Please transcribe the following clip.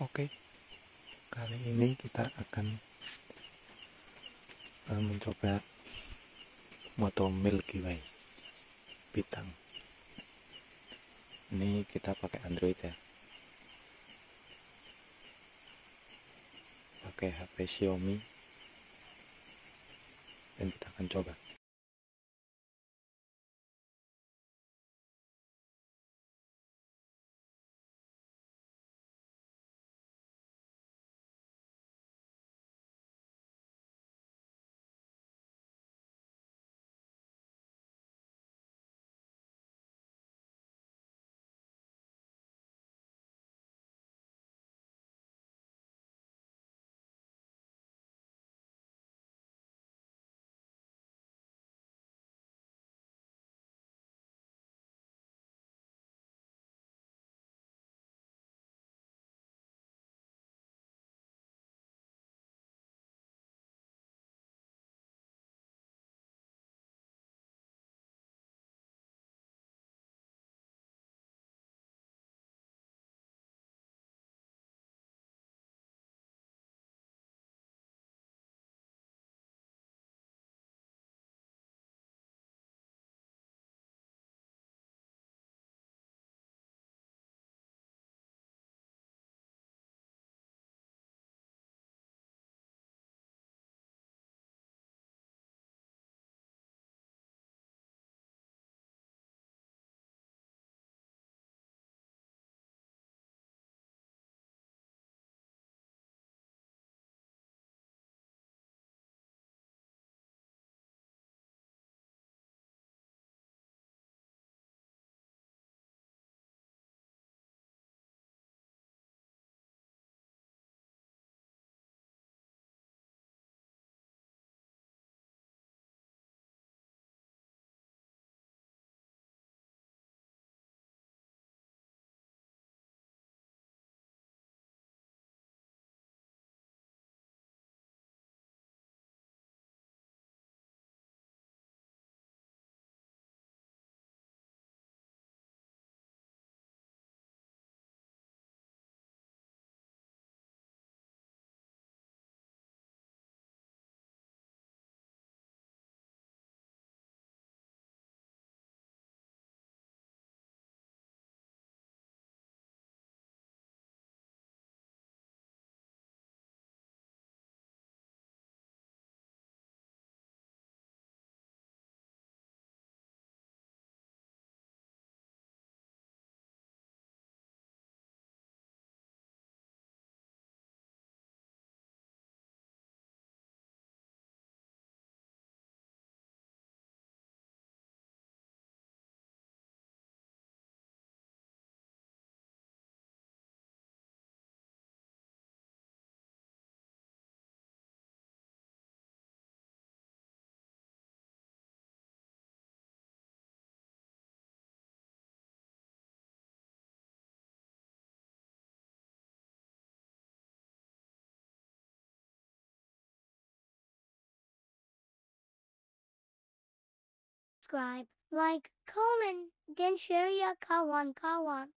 Oke, kali ini kita akan uh, mencoba moto Milky Way bitang. Ini kita pakai Android ya. Pakai HP Xiaomi dan kita akan coba. subscribe, like, comment, then share ya kawan kawan.